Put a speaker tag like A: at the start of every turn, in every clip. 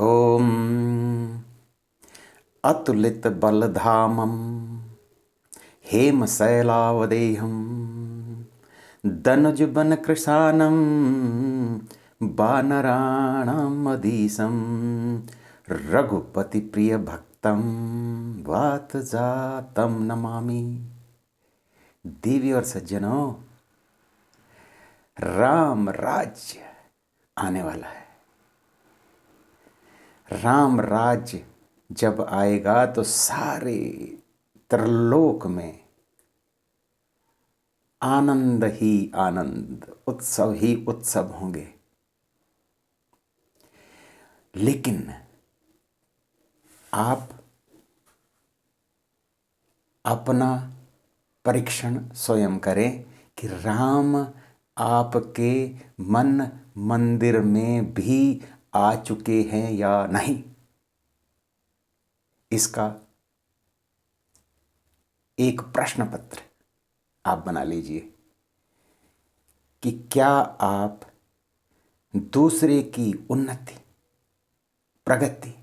A: हेम ॐ अतुलितबलधामं रघुपति प्रिय भक्त वात वातजातं नमामि देवी और सज्जनों राम राज्य आने वाला है राम राज्य जब आएगा तो सारे त्रिलोक में आनंद ही आनंद उत्सव ही उत्सव होंगे लेकिन आप अपना परीक्षण स्वयं करें कि राम आपके मन मंदिर में भी आ चुके हैं या नहीं इसका एक प्रश्न पत्र आप बना लीजिए कि क्या आप दूसरे की उन्नति प्रगति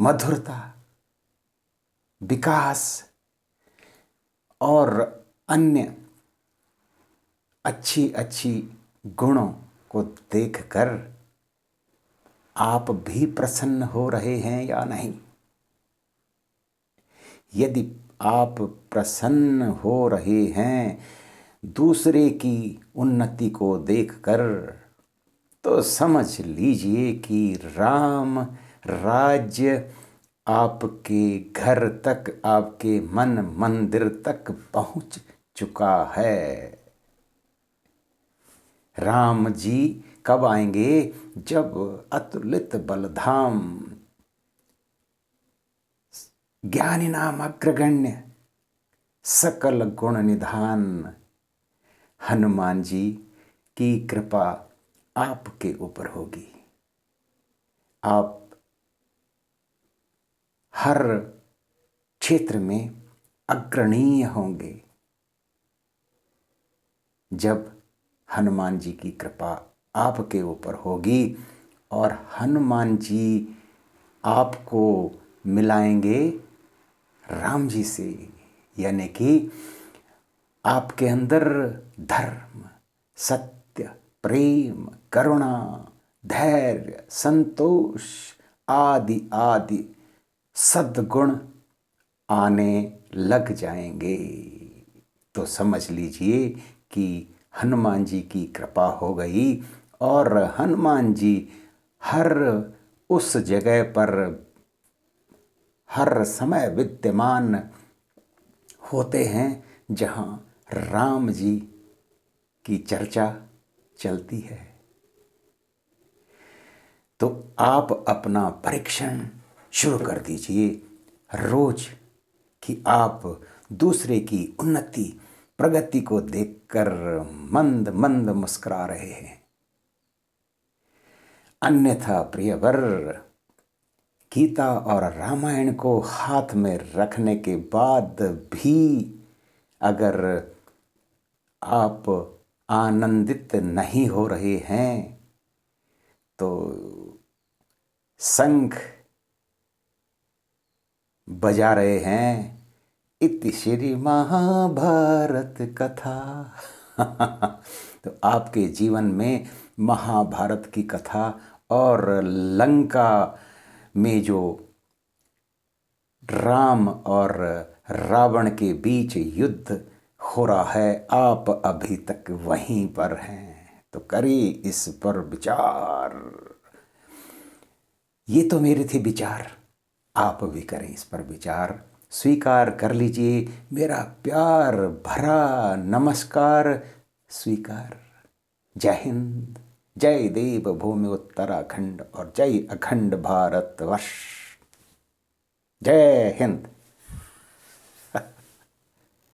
A: मधुरता विकास और अन्य अच्छी अच्छी गुणों को देखकर आप भी प्रसन्न हो रहे हैं या नहीं यदि आप प्रसन्न हो रहे हैं दूसरे की उन्नति को देखकर तो समझ लीजिए कि राम राज्य आपके घर तक आपके मन मंदिर तक पहुंच चुका है राम जी कब आएंगे जब अतुलित बलधाम ज्ञानी नाम अग्रगण्य सकल गुण निधान हनुमान जी की कृपा आपके ऊपर होगी आप हर क्षेत्र में अग्रणीय होंगे जब हनुमान जी की कृपा आपके ऊपर होगी और हनुमान जी आपको मिलाएंगे राम जी से यानी कि आपके अंदर धर्म सत्य प्रेम करुणा धैर्य संतोष आदि आदि सद्गुण आने लग जाएंगे तो समझ लीजिए कि हनुमान जी की कृपा हो गई और हनुमान जी हर उस जगह पर हर समय विद्यमान होते हैं जहाँ राम जी की चर्चा चलती है तो आप अपना परीक्षण शुरू कर दीजिए रोज कि आप दूसरे की उन्नति प्रगति को देखकर मंद मंद मुस्कुरा रहे हैं अन्यथा प्रियवर गीता और रामायण को हाथ में रखने के बाद भी अगर आप आनंदित नहीं हो रहे हैं तो संघ बजा रहे हैं इति श्री महाभारत कथा तो आपके जीवन में महाभारत की कथा और लंका में जो राम और रावण के बीच युद्ध हो रहा है आप अभी तक वहीं पर हैं तो करी इस पर विचार ये तो मेरे थे विचार आप भी करें इस पर विचार स्वीकार कर लीजिए मेरा प्यार भरा नमस्कार स्वीकार जय हिंद जय देव भूमि उत्तराखंड और जय अखंड भारत वर्ष जय हिंद